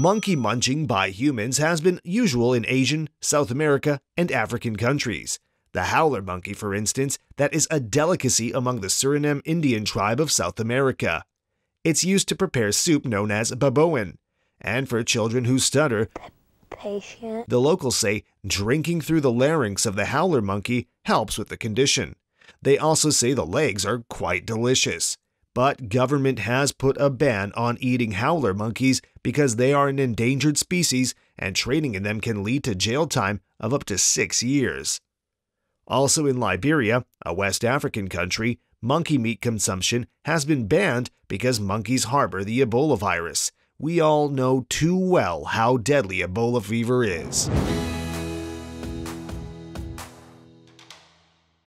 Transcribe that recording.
Monkey munching by humans has been usual in Asian, South America, and African countries. The howler monkey, for instance, that is a delicacy among the Suriname Indian tribe of South America. It's used to prepare soup known as baboan, and for children who stutter, Patient. the locals say drinking through the larynx of the howler monkey helps with the condition. They also say the legs are quite delicious. But government has put a ban on eating howler monkeys because they are an endangered species and trading in them can lead to jail time of up to six years. Also in Liberia, a West African country, monkey meat consumption has been banned because monkeys harbor the Ebola virus. We all know too well how deadly Ebola fever is.